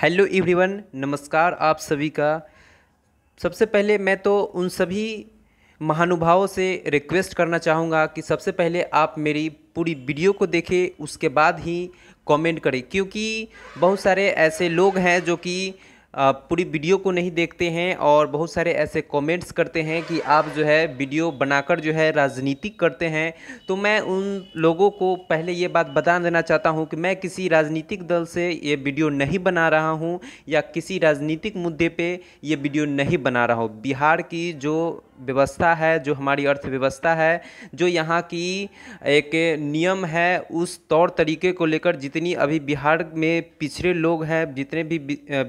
hello everyone नमस्कार आप सभी का सबसे पहले मैं तो उन सभी महानुभावों से रिक्वेस्ट करना चाहूँगा कि सबसे पहले आप मेरी पूरी वीडियो को देखें उसके बाद ही कमेंट करें क्योंकि बहुत सारे ऐसे लोग हैं जो कि पूरी वीडियो को नहीं देखते हैं और बहुत सारे ऐसे कमेंट्स करते हैं कि आप जो है वीडियो बनाकर जो है राजनीतिक करते हैं तो मैं उन लोगों को पहले ये बात बता देना चाहता हूँ कि मैं किसी राजनीतिक दल से ये वीडियो नहीं बना रहा हूँ या किसी राजनीतिक मुद्दे पर ये वीडियो नहीं बना रहा हूँ बिहार की जो व्यवस्था है जो हमारी अर्थव्यवस्था है जो यहाँ की एक नियम है उस तौर तरीके को लेकर जितनी अभी बिहार में पिछड़े लोग हैं जितने भी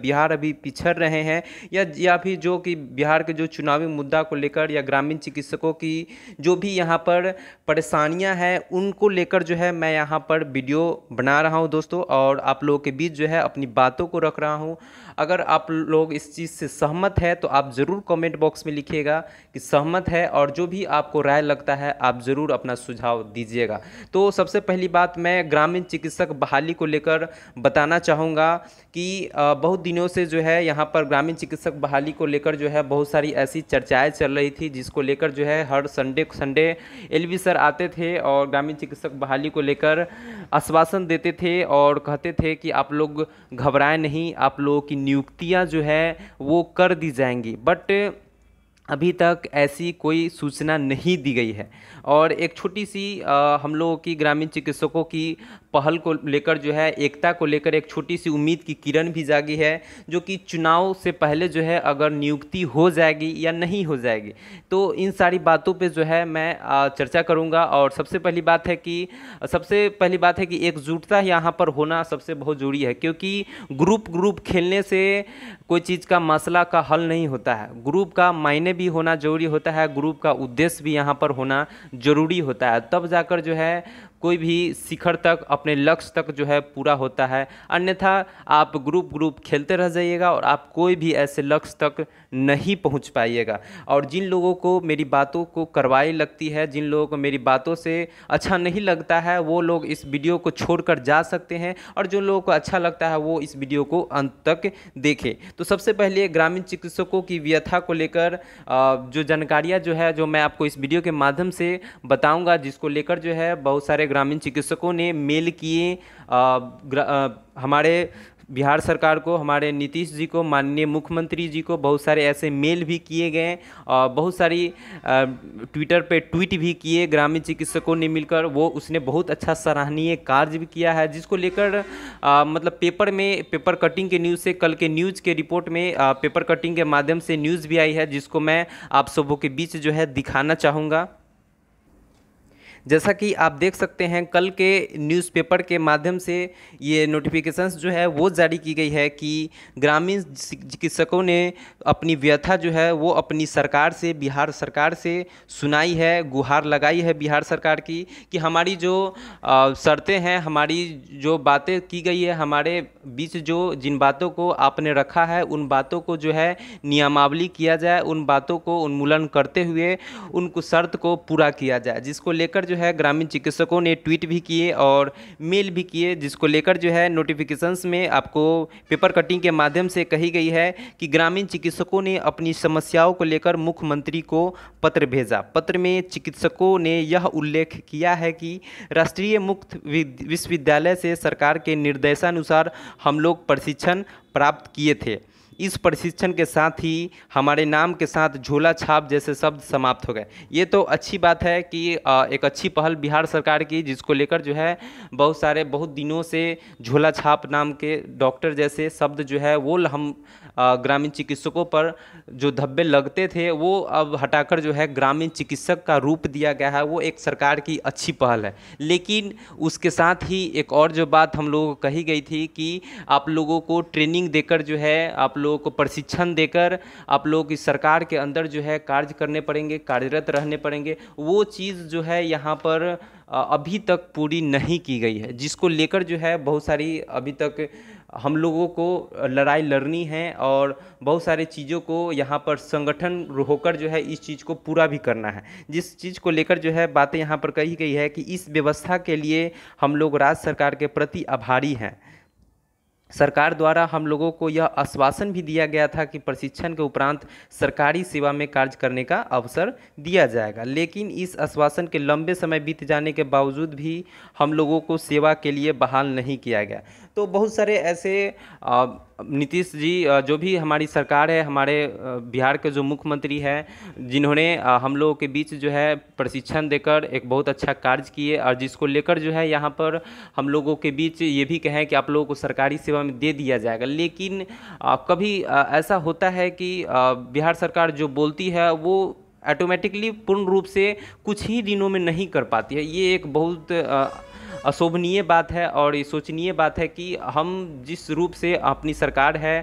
बिहार अभी पिछड़ रहे हैं या या फिर जो कि बिहार के जो चुनावी मुद्दा को लेकर या ग्रामीण चिकित्सकों की जो भी यहाँ पर परेशानियाँ हैं उनको लेकर जो है मैं यहाँ पर वीडियो बना रहा हूँ दोस्तों और आप लोगों के बीच जो है अपनी बातों को रख रहा हूँ अगर आप लोग इस चीज़ से सहमत है तो आप ज़रूर कमेंट बॉक्स में लिखिएगा कि सहमत है और जो भी आपको राय लगता है आप ज़रूर अपना सुझाव दीजिएगा तो सबसे पहली बात मैं ग्रामीण चिकित्सक बहाली को लेकर बताना चाहूँगा कि बहुत दिनों से जो है यहाँ पर ग्रामीण चिकित्सक बहाली को लेकर जो है बहुत सारी ऐसी चर्चाएँ चल रही थी जिसको लेकर जो है हर संडे संडे एल सर आते थे और ग्रामीण चिकित्सक बहाली को लेकर आश्वासन देते थे और कहते थे कि आप लोग घबराएं नहीं आप लोगों की नियुक्तियां जो है वो कर दी जाएंगी बट अभी तक ऐसी कोई सूचना नहीं दी गई है और एक छोटी सी आ, हम लोगों की ग्रामीण चिकित्सकों की पहल को लेकर जो है एकता को लेकर एक छोटी सी उम्मीद की किरण भी जागी है जो कि चुनाव से पहले जो है अगर नियुक्ति हो जाएगी या नहीं हो जाएगी तो इन सारी बातों पे जो है मैं आ, चर्चा करूँगा और सबसे पहली बात है कि सबसे पहली बात है कि एकजुटता यहाँ पर होना सबसे बहुत ज़रूरी है क्योंकि ग्रुप ग्रुप खेलने से कोई चीज़ का मसला का हल नहीं होता है ग्रुप का मायने भी होना जरूरी होता है ग्रुप का उद्देश्य भी यहाँ पर होना जरूरी होता है तब जाकर जो है कोई भी शिखर तक अपने लक्ष्य तक जो है पूरा होता है अन्यथा आप ग्रुप ग्रुप खेलते रह जाइएगा और आप कोई भी ऐसे लक्ष्य तक नहीं पहुंच पाइएगा और जिन लोगों को मेरी बातों को करवाई लगती है जिन लोगों को मेरी बातों से अच्छा नहीं लगता है वो लोग इस वीडियो को छोड़कर जा सकते हैं और जो लोगों को अच्छा लगता है वो इस वीडियो को अंत तक देखें तो सबसे पहले ग्रामीण चिकित्सकों की व्यथा को लेकर जो जानकारियाँ जो है जो मैं आपको इस वीडियो के माध्यम से बताऊँगा जिसको लेकर जो है बहुत सारे ग्रामीण चिकित्सकों ने मेल किए हमारे बिहार सरकार को हमारे नीतीश जी को माननीय मुख्यमंत्री जी को बहुत सारे ऐसे मेल भी किए गए और बहुत सारी ट्विटर पे ट्वीट भी किए ग्रामीण चिकित्सकों ने मिलकर वो उसने बहुत अच्छा सराहनीय कार्य भी किया है जिसको लेकर मतलब पेपर में पेपर कटिंग के न्यूज़ से कल के न्यूज़ के रिपोर्ट में पेपर कटिंग के माध्यम से न्यूज़ भी आई है जिसको मैं आप सबों के बीच जो है दिखाना चाहूँगा जैसा कि आप देख सकते हैं कल के न्यूज़पेपर के माध्यम से ये नोटिफिकेशंस जो है वो जारी की गई है कि ग्रामीण चिकित्सकों ने अपनी व्यथा जो है वो अपनी सरकार से बिहार सरकार से सुनाई है गुहार लगाई है बिहार सरकार की कि हमारी जो शर्तें हैं हमारी जो बातें की गई है हमारे बीच जो जिन बातों को आपने रखा है उन बातों को जो है नियमावली किया जाए उन बातों को उन्मूलन करते हुए उनको शर्त को पूरा किया जाए जिसको लेकर जो जो है ग्रामीण चिकित्सकों ने ट्वीट भी किए और मेल भी किए जिसको लेकर जो है नोटिफिकेशंस में आपको पेपर कटिंग के माध्यम से कही गई है कि ग्रामीण चिकित्सकों ने अपनी समस्याओं को लेकर मुख्यमंत्री को पत्र भेजा पत्र में चिकित्सकों ने यह उल्लेख किया है कि राष्ट्रीय मुक्त विश्वविद्यालय से सरकार के निर्देशानुसार हम लोग प्रशिक्षण प्राप्त किए थे इस प्रशिक्षण के साथ ही हमारे नाम के साथ झोला छाप जैसे शब्द समाप्त हो गए ये तो अच्छी बात है कि एक अच्छी पहल बिहार सरकार की जिसको लेकर जो है बहुत सारे बहुत दिनों से झोला छाप नाम के डॉक्टर जैसे शब्द जो है वो हम ग्रामीण चिकित्सकों पर जो धब्बे लगते थे वो अब हटाकर जो है ग्रामीण चिकित्सक का रूप दिया गया है वो एक सरकार की अच्छी पहल है लेकिन उसके साथ ही एक और जो बात हम लोगों को कही गई थी कि आप लोगों को ट्रेनिंग देकर जो है आप लोगों को प्रशिक्षण देकर आप लोगों की सरकार के अंदर जो है कार्य करने पड़ेंगे कार्यरत रहने पड़ेंगे वो चीज़ जो है यहाँ पर अभी तक पूरी नहीं की गई है जिसको लेकर जो है बहुत सारी अभी तक हम लोगों को लड़ाई लड़नी है और बहुत सारी चीज़ों को यहाँ पर संगठन होकर जो है इस चीज़ को पूरा भी करना है जिस चीज़ को लेकर जो है बातें यहाँ पर कही गई है कि इस व्यवस्था के लिए हम लोग राज्य सरकार के प्रति आभारी हैं सरकार द्वारा हम लोगों को यह आश्वासन भी दिया गया था कि प्रशिक्षण के उपरांत सरकारी सेवा में कार्य करने का अवसर दिया जाएगा लेकिन इस आश्वासन के लंबे समय बीत जाने के बावजूद भी हम लोगों को सेवा के लिए बहाल नहीं किया गया तो बहुत सारे ऐसे आ, नीतीश जी जो भी हमारी सरकार है हमारे बिहार के जो मुख्यमंत्री हैं जिन्होंने हम लोगों के बीच जो है प्रशिक्षण देकर एक बहुत अच्छा कार्य किए और जिसको लेकर जो है यहाँ पर हम लोगों के बीच ये भी कहें कि आप लोगों को सरकारी सेवा में दे दिया जाएगा लेकिन कभी ऐसा होता है कि बिहार सरकार जो बोलती है वो ऑटोमेटिकली पूर्ण रूप से कुछ ही दिनों में नहीं कर पाती है ये एक बहुत अशोभनीय बात है और ये सोचनीय बात है कि हम जिस रूप से अपनी सरकार है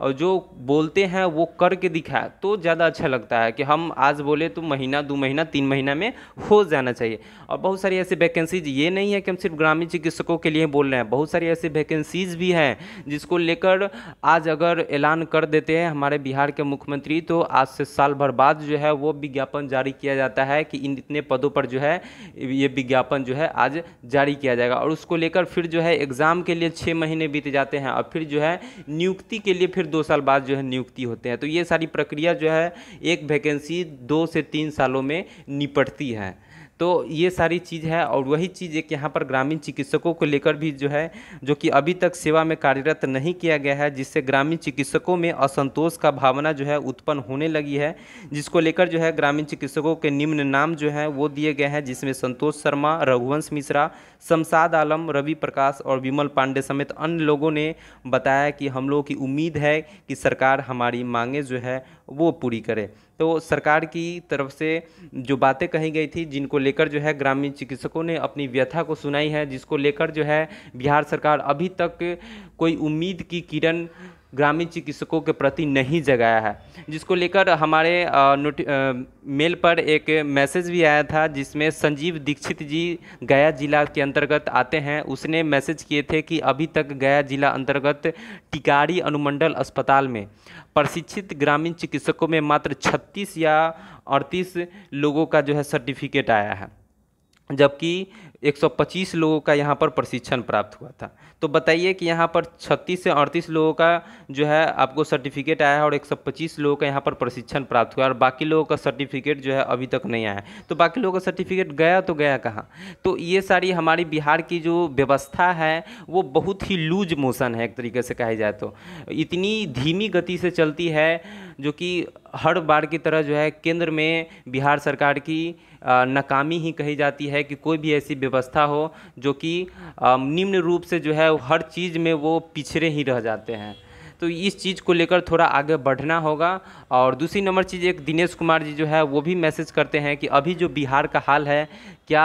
और जो बोलते हैं वो करके दिखाए तो ज़्यादा अच्छा लगता है कि हम आज बोले तो महीना दो महीना तीन महीना में हो जाना चाहिए और बहुत सारी ऐसी वैकेंसीज ये नहीं है कि हम सिर्फ ग्रामीण चिकित्सकों के लिए बोल रहे हैं बहुत सारी ऐसी वैकेंसीज भी हैं जिसको लेकर आज अगर ऐलान कर देते हैं हमारे बिहार के मुख्यमंत्री तो आज से साल भर बाद जो है वो विज्ञापन जारी किया जाता है कि इन इतने पदों पर जो है ये विज्ञापन जो है आज जारी किया किया जाएगा और उसको लेकर फिर जो है एग्ज़ाम के लिए छः महीने बीत जाते हैं और फिर जो है नियुक्ति के लिए फिर दो साल बाद जो है नियुक्ति होते हैं तो ये सारी प्रक्रिया जो है एक वैकेंसी दो से तीन सालों में निपटती है तो ये सारी चीज़ है और वही चीज़ एक यहाँ पर ग्रामीण चिकित्सकों को लेकर भी जो है जो कि अभी तक सेवा में कार्यरत नहीं किया गया है जिससे ग्रामीण चिकित्सकों में असंतोष का भावना जो है उत्पन्न होने लगी है जिसको लेकर जो है ग्रामीण चिकित्सकों के निम्न नाम जो हैं वो दिए गए हैं जिसमें संतोष शर्मा रघुवंश मिश्रा शमसाद आलम रवि प्रकाश और विमल पांडे समेत अन्य लोगों ने बताया कि हम लोगों की उम्मीद है कि सरकार हमारी मांगें जो है वो पूरी करे तो सरकार की तरफ से जो बातें कही गई थी जिनको लेकर जो है ग्रामीण चिकित्सकों ने अपनी व्यथा को सुनाई है जिसको लेकर जो है बिहार सरकार अभी तक कोई उम्मीद की किरण ग्रामीण चिकित्सकों के प्रति नहीं जगाया है जिसको लेकर हमारे नोट मेल पर एक मैसेज भी आया था जिसमें संजीव दीक्षित जी गया जिला के अंतर्गत आते हैं उसने मैसेज किए थे कि अभी तक गया जिला अंतर्गत टिकारी अनुमंडल अस्पताल में प्रशिक्षित ग्रामीण चिकित्सकों में मात्र 36 या 38 लोगों का जो है सर्टिफिकेट आया है जबकि 125 लोगों का यहाँ पर प्रशिक्षण प्राप्त हुआ था तो बताइए कि यहाँ पर 36 से 38 लोगों का जो है आपको सर्टिफिकेट आया है और 125 लोगों का यहाँ पर प्रशिक्षण प्राप्त हुआ और बाकी लोगों का सर्टिफिकेट जो है अभी तक नहीं आया तो बाकी लोगों का सर्टिफिकेट गया तो गया कहाँ तो ये सारी हमारी बिहार की जो व्यवस्था है वो बहुत ही लूज मोशन है एक तरीके से कहा जाए तो इतनी धीमी गति से चलती है जो कि हर बार की तरह जो है केंद्र में बिहार सरकार की नाकामी ही कही जाती है कि कोई भी ऐसी व्यवस्था हो जो कि निम्न रूप से जो है हर चीज़ में वो पिछड़े ही रह जाते हैं तो इस चीज़ को लेकर थोड़ा आगे बढ़ना होगा और दूसरी नंबर चीज़ एक दिनेश कुमार जी जो है वो भी मैसेज करते हैं कि अभी जो बिहार का हाल है क्या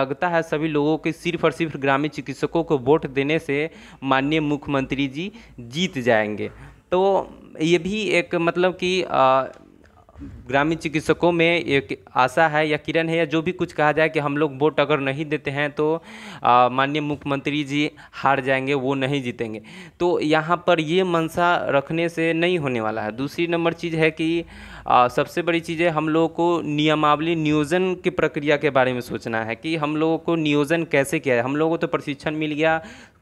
लगता है सभी लोगों के सिर्फ और सिर्फ ग्रामीण चिकित्सकों को वोट देने से माननीय मुख्यमंत्री जी जीत जाएंगे तो ये भी एक मतलब कि ग्रामीण चिकित्सकों में एक आशा है या किरण है या जो भी कुछ कहा जाए कि हम लोग वोट अगर नहीं देते हैं तो माननीय मुख्यमंत्री जी हार जाएंगे वो नहीं जीतेंगे तो यहाँ पर ये मंशा रखने से नहीं होने वाला है दूसरी नंबर चीज़ है कि आ, सबसे बड़ी चीज़ है हम लोगों को नियमावली नियोजन की प्रक्रिया के बारे में सोचना है कि हम लोगों को नियोजन कैसे किया है हम लोगों को तो प्रशिक्षण मिल गया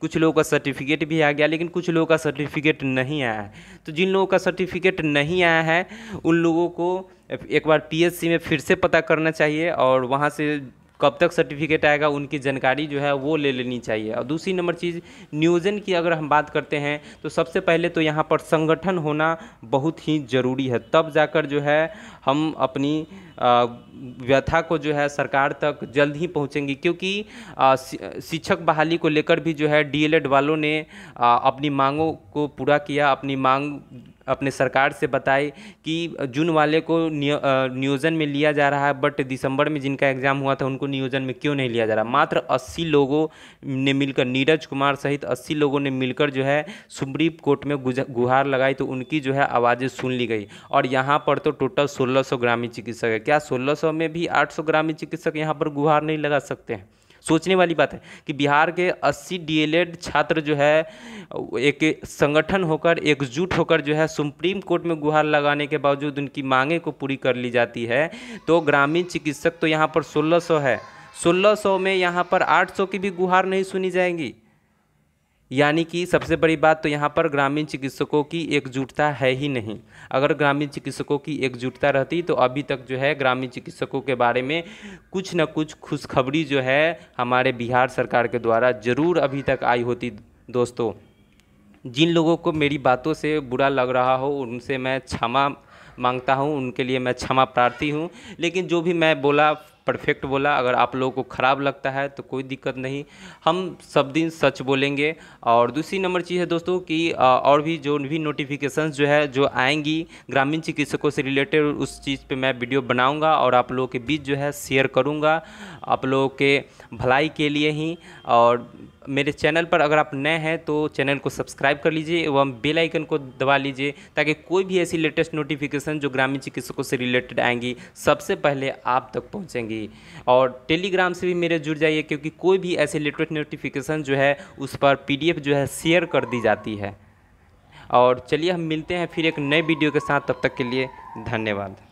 कुछ लोगों का सर्टिफिकेट भी आ गया लेकिन कुछ लोगों का सर्टिफिकेट नहीं आया है तो जिन लोगों का सर्टिफिकेट नहीं आया है उन लोगों को एक बार पीएससी में फिर से पता करना चाहिए और वहाँ से कब तक सर्टिफिकेट आएगा उनकी जानकारी जो है वो ले लेनी चाहिए और दूसरी नंबर चीज़ नियोजन की अगर हम बात करते हैं तो सबसे पहले तो यहाँ पर संगठन होना बहुत ही ज़रूरी है तब जाकर जो है हम अपनी व्यथा को जो है सरकार तक जल्द ही पहुँचेंगी क्योंकि शिक्षक बहाली को लेकर भी जो है डीएलएड वालों ने अपनी मांगों को पूरा किया अपनी मांग अपने सरकार से बताए कि जून वाले को नियोजन में लिया जा रहा है बट दिसंबर में जिनका एग्ज़ाम हुआ था उनको नियोजन में क्यों नहीं लिया जा रहा मात्र अस्सी लोगों ने मिलकर नीरज कुमार सहित अस्सी लोगों ने मिलकर जो है सुप्रीम कोर्ट में गुहार लगाई तो उनकी जो है आवाज़ें सुन ली गई और यहाँ पर तो टोटल सोलह ग्रामीण चिकित्सक है क्या सोलह में भी आठ ग्रामीण चिकित्सक यहाँ पर गुहार नहीं लगा सकते हैं सोचने वाली बात है कि बिहार के 80 डीएलएड छात्र जो है एक संगठन होकर एकजुट होकर जो है सुप्रीम कोर्ट में गुहार लगाने के बावजूद उनकी मांगे को पूरी कर ली जाती है तो ग्रामीण चिकित्सक तो यहाँ पर सोलह है सोलह में यहाँ पर आठ की भी गुहार नहीं सुनी जाएंगी यानी कि सबसे बड़ी बात तो यहाँ पर ग्रामीण चिकित्सकों की एकजुटता है ही नहीं अगर ग्रामीण चिकित्सकों की एकजुटता रहती तो अभी तक जो है ग्रामीण चिकित्सकों के बारे में कुछ न कुछ खुशखबरी जो है हमारे बिहार सरकार के द्वारा ज़रूर अभी तक आई होती दोस्तों जिन लोगों को मेरी बातों से बुरा लग रहा हो उनसे मैं क्षमा मांगता हूँ उनके लिए मैं क्षमा प्रार्थी हूँ लेकिन जो भी मैं बोला परफेक्ट बोला अगर आप लोगों को ख़राब लगता है तो कोई दिक्कत नहीं हम सब दिन सच बोलेंगे और दूसरी नंबर चीज़ है दोस्तों कि और भी जो भी नोटिफिकेशंस जो है जो आएंगी ग्रामीण चिकित्सकों से रिलेटेड उस चीज़ पे मैं वीडियो बनाऊंगा और आप लोगों के बीच जो है शेयर करूंगा आप लोगों के भलाई के लिए ही और मेरे चैनल पर अगर आप नए हैं तो चैनल को सब्सक्राइब कर लीजिए एवं बेल आइकन को दबा लीजिए ताकि कोई भी ऐसी लेटेस्ट नोटिफिकेशन जो ग्रामीण चिकित्सकों से रिलेटेड आएंगी सबसे पहले आप तक पहुँचेंगी और टेलीग्राम से भी मेरे जुड़ जाइए क्योंकि कोई भी ऐसे लेटेस्ट नोटिफिकेशन जो है उस पर पी जो है शेयर कर दी जाती है और चलिए हम मिलते हैं फिर एक नए वीडियो के साथ तब तक के लिए धन्यवाद